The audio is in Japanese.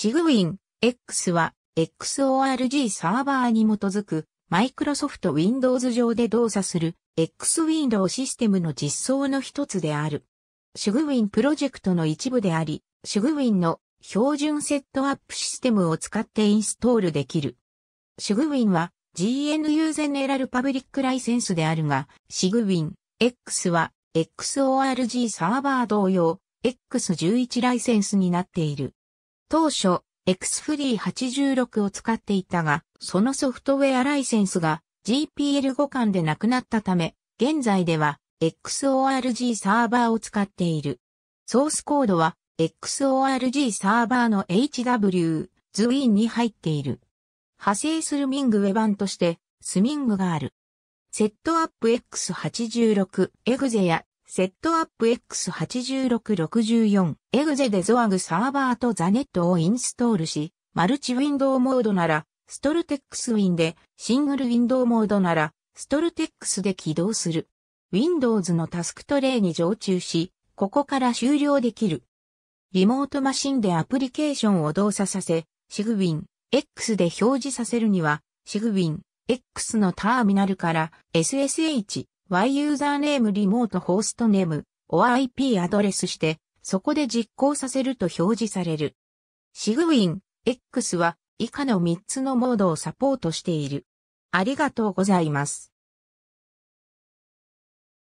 シグウィン X は XORG サーバーに基づくマイクロソフト Windows 上で動作する XWindow システムの実装の一つである。シグウィンプロジェクトの一部であり、シグウィンの標準セットアップシステムを使ってインストールできる。シグウィンは GNU ゼネラルパブリックライセンスであるが、シグウィン X は XORG サーバー同様 X11 ライセンスになっている。当初、X-Free86 を使っていたが、そのソフトウェアライセンスが GPL 互換でなくなったため、現在では XORG サーバーを使っている。ソースコードは XORG サーバーの HW、ズインに入っている。派生するミングウェバンとして、スミングがある。セットアップ X86、エグゼやセットアップ X8664 エグゼでゾアグサーバーとザネットをインストールし、マルチウィンドウモードなら、ストルテックスウィンで、シングルウィンドウモードなら、ストルテックスで起動する。Windows のタスクトレイに常駐し、ここから終了できる。リモートマシンでアプリケーションを動作させ、シグウィン X で表示させるには、シグウィン X のターミナルから SSH Y ユーザーネームリモートホーストネーム、OIP アドレスして、そこで実行させると表示される。シグウィン X は以下の3つのモードをサポートしている。ありがとうございます。